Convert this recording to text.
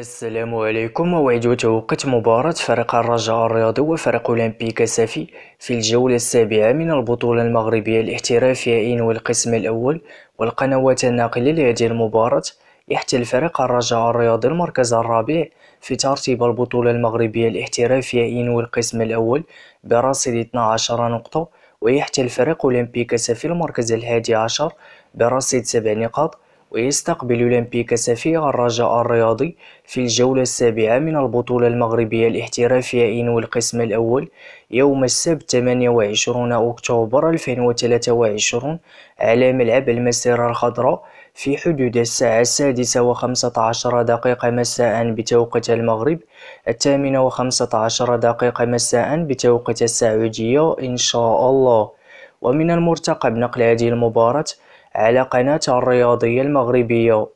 السلام عليكم موعد توقيت مباراة فريق الرجاء الرياضي وفريق أولمبيك سافي في الجولة السابعة من البطولة المغربية الاحترافية إن والقسم الأول والقنوات الناقلة لهذه المباراة يحتل فريق الرجاء الرياضي المركز الرابع في ترتيب البطولة المغربية الاحترافية إن والقسم الأول برصيد 12 نقطة ويحتل فريق أولمبيك سافي المركز الحادي عشر برصيد 7 نقاط ويستقبل أولمبيك سفير الرجاء الرياضي في الجولة السابعة من البطولة المغربية الاحترافية إنو القسم الأول يوم السبت 28 أكتوبر 2023 على ملعب المسيرة الخضراء في حدود الساعة السادسة وخمسة عشر دقيقة مساء بتوقيت المغرب الثامنة وخمسة عشر دقيقة مساء بتوقيت السعودية إن شاء الله ومن المرتقب نقل هذه المباراة على قناة الرياضية المغربية